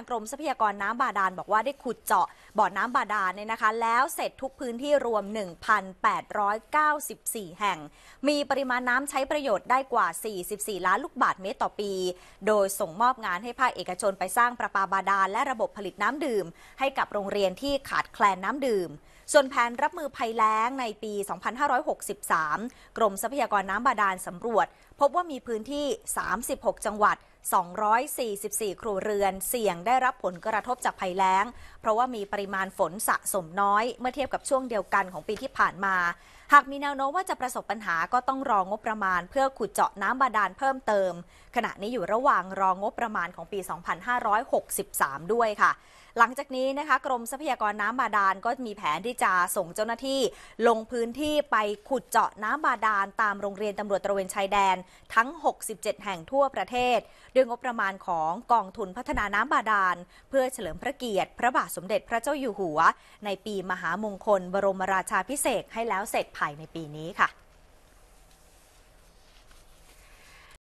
างกรมทรัพยากรน้ำบาดาลบอกว่าได้ขุดเจาะบ่อน้ำบาดาลเนี่ยนะคะแล้วเสร็จทุกพื้นที่รวม 1,894 แห่ง มีปริมาณน้ำใช้ประโยชน์ได้กว่า 44 ล้านลูกบาทเมตรต่อปี โดยส่งมอบงานให้ภาคเอกชนไปสร้างประปาบาดาลและระบบผลิตน้ำดื่ม ให้กับโรงเรียนที่ขาดแคลนน้ำดื่ม ส่วนแผนรับมือภัยแล้งในปี 2563กรมทรัพยากรน้ำบาดาลสำรวจพบว่ามีพื้นที่ 36 จังหวัด 244 ครัวเรือน เสี่ยงได้รับผลกระทบจากภัยแล้ง เพราะว่ามีปริมาณฝนสะสมน้อยเมื่อเทียบกับช่วงเดียวกันของปีที่ผ่านมา หากมีแนวโน้มว่าจะประสบปัญหาก็ต้องรองงบประมาณเพื่อขุดเจาะน้ำบาดาลเพิ่มเติม ขณะนี้อยู่ระหว่างรองงบประมาณของปี 2563 ด้วยค่ะ หลังจากนี้นะคะกรมทรัพยากรน้ำบาดาลก็มีแผนที่จะส่งเจ้าหน้าที่ ลงพื้นที่ไปขุดเจาะน้ำบาดาลตามโรงเรียนตำรวจตระเวนชายแดนทั้ง 67 แห่งทั่วประเทศด้วยงบประมาณของกองทุนพัฒนาน้ำบาดาล เพื่อเฉลิมพระเกียรติพระบาทสมเด็จพระเจ้าอยู่หัว ในปีมหามงคลบรมราชาพิเศษให้แล้วเสร็จภายในปีนี้ค่ะ